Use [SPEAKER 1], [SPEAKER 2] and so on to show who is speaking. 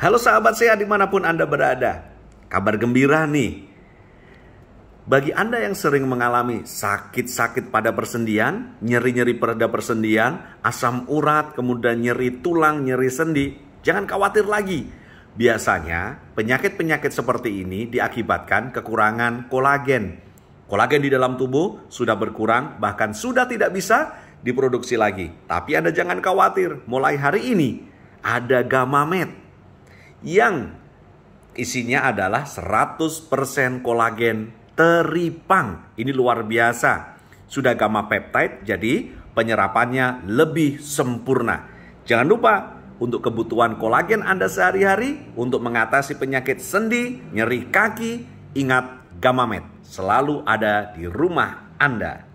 [SPEAKER 1] Halo sahabat sehat dimanapun Anda berada. Kabar gembira nih. Bagi Anda yang sering mengalami sakit-sakit pada persendian, nyeri-nyeri pada persendian, asam urat, kemudian nyeri tulang, nyeri sendi, jangan khawatir lagi. Biasanya penyakit-penyakit seperti ini diakibatkan kekurangan kolagen. Kolagen di dalam tubuh sudah berkurang bahkan sudah tidak bisa diproduksi lagi. Tapi Anda jangan khawatir, mulai hari ini ada Gamamet yang isinya adalah 100% kolagen teripang. Ini luar biasa. Sudah gamma peptide jadi penyerapannya lebih sempurna. Jangan lupa untuk kebutuhan kolagen Anda sehari-hari untuk mengatasi penyakit sendi, nyeri kaki, ingat Gamamet selalu ada di rumah Anda.